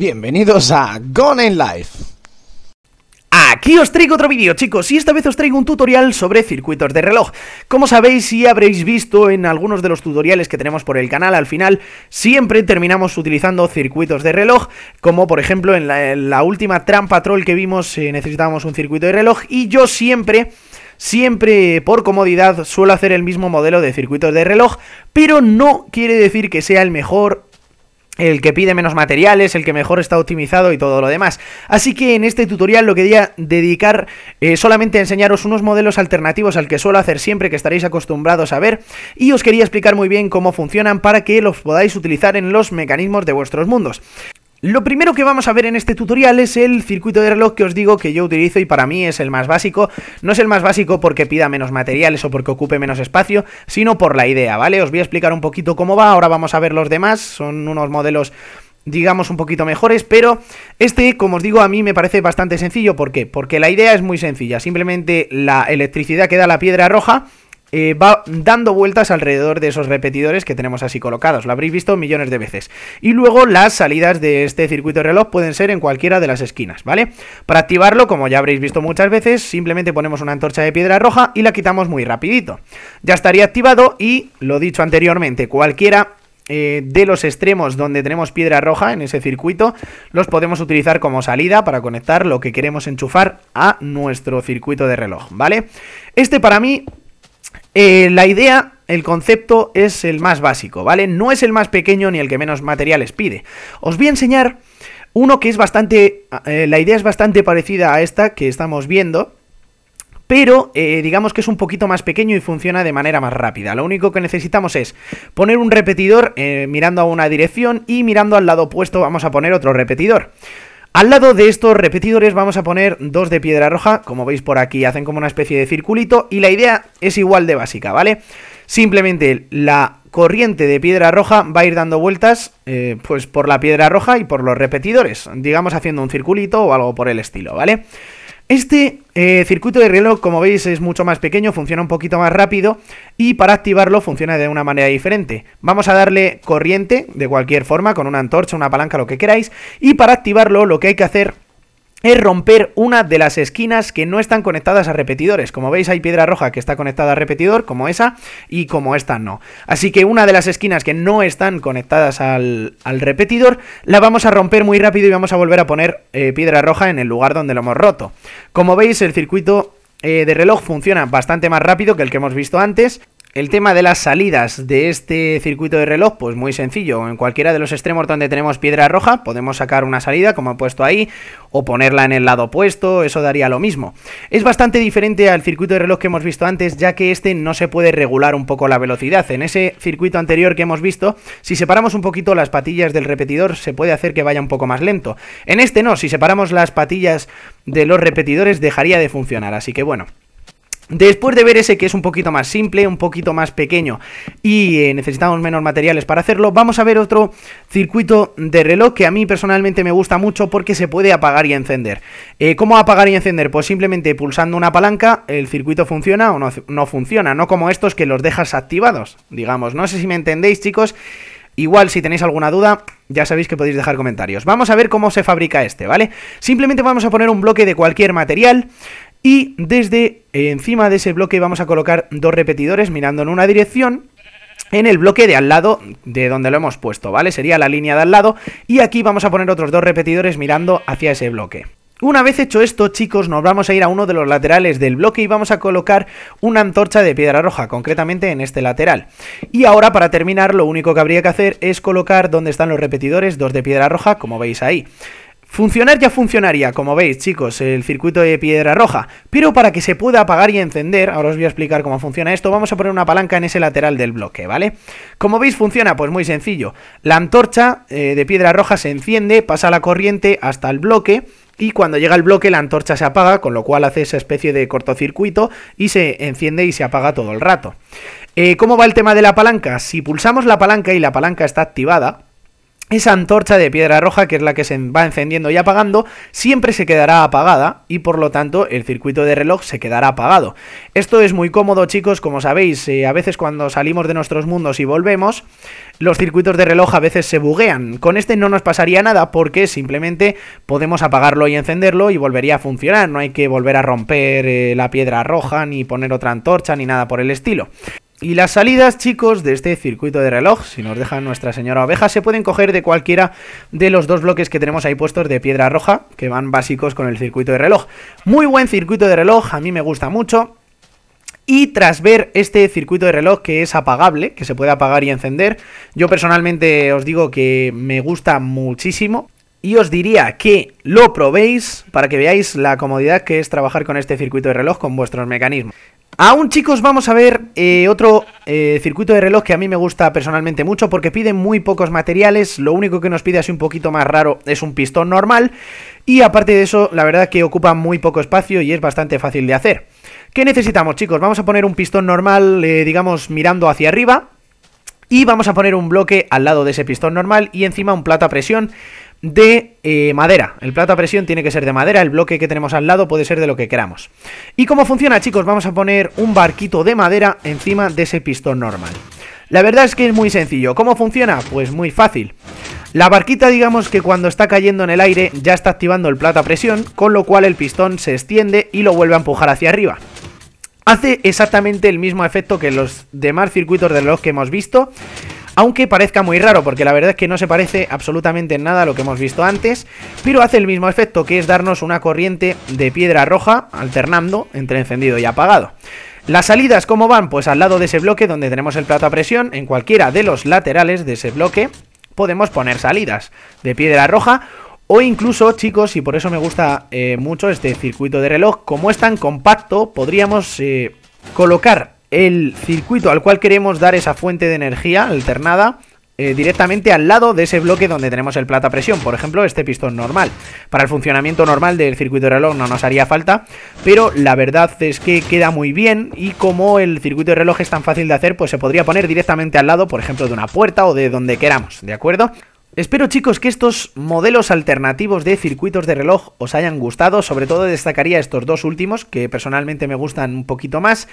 Bienvenidos a Gone in Life. Aquí os traigo otro vídeo chicos y esta vez os traigo un tutorial sobre circuitos de reloj Como sabéis y habréis visto en algunos de los tutoriales que tenemos por el canal al final Siempre terminamos utilizando circuitos de reloj Como por ejemplo en la, última trampa troll que vimos eh, necesitábamos un circuito de reloj Y yo siempre siempre por comodidad suelo hacer el mismo modelo de circuitos de reloj, pero no quiere decir que sea el mejor el que pide menos materiales, el que mejor está optimizado y todo lo demás. Así que en este tutorial lo quería dedicar eh, solamente a enseñaros unos modelos alternativos al que suelo hacer siempre, que estaréis acostumbrados a ver, y os quería explicar muy bien cómo funcionan para que los podáis utilizar en los mecanismos de vuestros mundos. Lo primero que vamos a ver en este tutorial es el circuito de reloj que os digo que yo utilizo y para mí es el más básico. No es el más básico porque pida menos materiales o porque ocupe menos espacio, sino por la idea, ¿vale? Os voy a explicar un poquito cómo va, ahora vamos a ver los demás, son unos modelos digamos un poquito mejores, pero este, como os digo, a mí me parece bastante sencillo. ¿Por qué? Porque la idea es muy sencilla, simplemente la electricidad que da la piedra roja eh, va dando vueltas alrededor de esos repetidores que tenemos así colocados. Lo habréis visto millones de veces. Y luego las salidas de este circuito de reloj pueden ser en cualquiera de las esquinas, ¿vale? Para activarlo, como ya habréis visto muchas veces, simplemente ponemos una antorcha de piedra roja y la quitamos muy rapidito. Ya estaría activado y, lo dicho anteriormente, cualquiera eh, de los extremos donde tenemos piedra roja en ese circuito, los podemos utilizar como salida para conectar lo que queremos enchufar a nuestro circuito de reloj, ¿vale? Este para mí eh, la idea, el concepto es el más básico, ¿vale? No es el más pequeño ni el que menos materiales pide. Os voy a enseñar uno que es bastante... Eh, la idea es bastante parecida a esta que estamos viendo, pero eh, digamos que es un poquito más pequeño y funciona de manera más rápida. Lo único que necesitamos es poner un repetidor mirando a una dirección y mirando al lado opuesto vamos a poner otro repetidor. Al lado de estos repetidores vamos a poner dos de piedra roja, como veis por aquí hacen como una especie de circulito y la idea es igual de básica, ¿vale? Simplemente la corriente de piedra roja va a ir dando vueltas eh, pues por la piedra roja y por los repetidores, digamos haciendo un circulito o algo por el estilo, ¿vale? vale este eh, circuito de reloj, como veis, es mucho más pequeño, funciona un poquito más rápido y para activarlo funciona de una manera diferente. Vamos a darle corriente de cualquier forma, con una antorcha, una palanca, lo que queráis, y para activarlo lo que hay que hacer es romper una de las esquinas que no están conectadas a repetidores. Como veis hay piedra roja que está conectada a repetidor, como esa, y como esta no. Así que una de las esquinas que no están conectadas al, repetidor, la vamos a romper muy rápido y vamos a volver a poner eh, piedra roja en el lugar donde lo hemos roto. Como veis el circuito eh, de reloj funciona bastante más rápido que el que hemos visto antes el tema de las salidas de este circuito de reloj, pues muy sencillo. En cualquiera de los extremos donde tenemos piedra roja, podemos sacar una salida, como he puesto ahí, o ponerla en el lado opuesto, eso daría lo mismo. Es bastante diferente al circuito de reloj que hemos visto antes, ya que este no se puede regular un poco la velocidad. En ese circuito anterior que hemos visto, si separamos un poquito las patillas del repetidor, se puede hacer que vaya un poco más lento. En este no, si separamos las patillas de los repetidores, dejaría de funcionar, así que bueno... Después de ver ese que es un poquito más simple, un poquito más pequeño y eh, necesitamos menos materiales para hacerlo, vamos a ver otro circuito de reloj que a mí personalmente me gusta mucho porque se puede apagar y encender. Eh, ¿Cómo apagar y encender? Pues simplemente pulsando una palanca el circuito funciona o no funciona, no como estos que los dejas activados, digamos. No sé si me entendéis chicos, Igual si tenéis alguna duda, ya sabéis que podéis dejar comentarios. Vamos a ver cómo se fabrica este, ¿vale? Simplemente vamos a poner un bloque de cualquier material. Y desde eh, encima de ese bloque vamos a colocar dos repetidores mirando en una dirección en el bloque de al lado de donde lo hemos puesto, ¿vale? Sería la línea de al lado y aquí vamos a poner otros dos repetidores mirando hacia ese bloque. Una vez hecho esto, chicos, nos vamos a ir a uno de los laterales del bloque y vamos a colocar una antorcha de piedra roja, concretamente en este lateral. Y ahora, para terminar, lo único que habría que hacer es colocar donde están los repetidores, dos de piedra roja, como veis ahí. Funcionar ya funcionaría, como veis chicos, el circuito de piedra roja, pero para que se pueda apagar y encender, ahora os voy a explicar cómo funciona esto, vamos a poner una palanca en ese lateral del bloque, ¿vale? Como veis funciona pues muy sencillo, la antorcha eh, de piedra roja se enciende, pasa la corriente hasta el bloque y cuando llega el bloque la antorcha se apaga, con lo cual hace esa especie de cortocircuito y se enciende y se apaga todo el rato. Eh, ¿Cómo va el tema de la palanca? Si pulsamos la palanca y la palanca está activada, esa antorcha de piedra roja, que es la que se va encendiendo y apagando, siempre se quedará apagada y por lo tanto el circuito de reloj se quedará apagado. Esto es muy cómodo chicos, como sabéis, eh, a veces cuando salimos de nuestros mundos y volvemos, los circuitos de reloj a veces se buguean. Con este no nos pasaría nada porque simplemente podemos apagarlo y encenderlo y volvería a funcionar, no hay que volver a romper eh, la piedra roja ni poner otra antorcha ni nada por el estilo. Y las salidas, chicos, de este circuito de reloj, si nos deja nuestra señora oveja, se pueden coger de cualquiera de los dos bloques que tenemos ahí puestos de piedra roja, que van básicos con el circuito de reloj. Muy buen circuito de reloj, a mí me gusta mucho. Y tras ver este circuito de reloj que es apagable, que se puede apagar y encender, yo personalmente os digo que me gusta muchísimo y os diría que lo probéis para que veáis la comodidad que es trabajar con este circuito de reloj con vuestros mecanismos. Aún chicos vamos a ver eh, otro eh, circuito de reloj que a mí me gusta personalmente mucho porque pide muy pocos materiales, lo único que nos pide así un poquito más raro es un pistón normal y aparte de eso la verdad que ocupa muy poco espacio y es bastante fácil de hacer. ¿Qué necesitamos chicos? Vamos a poner un pistón normal eh, digamos mirando hacia arriba y vamos a poner un bloque al lado de ese pistón normal y encima un plato a presión de eh, madera. El plato a presión tiene que ser de madera, el bloque que tenemos al lado puede ser de lo que queramos. ¿Y cómo funciona, chicos? Vamos a poner un barquito de madera encima de ese pistón normal. La verdad es que es muy sencillo. ¿Cómo funciona? Pues muy fácil. La barquita digamos que cuando está cayendo en el aire ya está activando el plato a presión, con lo cual el pistón se extiende y lo vuelve a empujar hacia arriba. Hace exactamente el mismo efecto que los demás circuitos de reloj que hemos visto, aunque parezca muy raro, porque la verdad es que no se parece absolutamente en nada a lo que hemos visto antes, pero hace el mismo efecto, que es darnos una corriente de piedra roja alternando entre encendido y apagado. Las salidas, ¿cómo van? Pues al lado de ese bloque donde tenemos el plato a presión, en cualquiera de los laterales de ese bloque, podemos poner salidas de piedra roja o incluso, chicos, y por eso me gusta eh, mucho este circuito de reloj, como es tan compacto, podríamos eh, colocar el circuito al cual queremos dar esa fuente de energía alternada eh, directamente al lado de ese bloque donde tenemos el plata presión, por ejemplo este pistón normal. Para el funcionamiento normal del circuito de reloj no nos haría falta, pero la verdad es que queda muy bien y como el circuito de reloj es tan fácil de hacer, pues se podría poner directamente al lado, por ejemplo, de una puerta o de donde queramos, ¿de acuerdo? Espero chicos que estos modelos alternativos de circuitos de reloj os hayan gustado, sobre todo destacaría estos dos últimos que personalmente me gustan un poquito más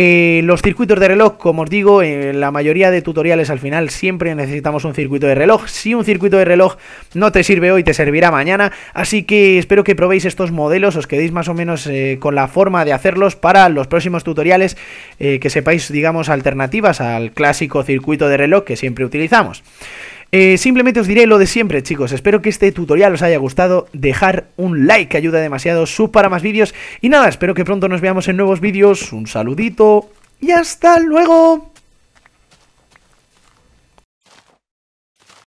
eh, los circuitos de reloj, como os digo, en eh, la mayoría de tutoriales al final siempre necesitamos un circuito de reloj. Si un circuito de reloj no te sirve hoy, te servirá mañana. Así que espero que probéis estos modelos, os quedéis más o menos eh, con la forma de hacerlos para los próximos tutoriales, que sepáis, digamos, alternativas al clásico circuito de reloj que siempre utilizamos. Eh, simplemente os diré lo de siempre, chicos. Espero que este tutorial os haya gustado. Dejar un like ayuda demasiado. Sub para más vídeos. Y nada, espero que pronto nos veamos en nuevos vídeos. Un saludito y hasta luego.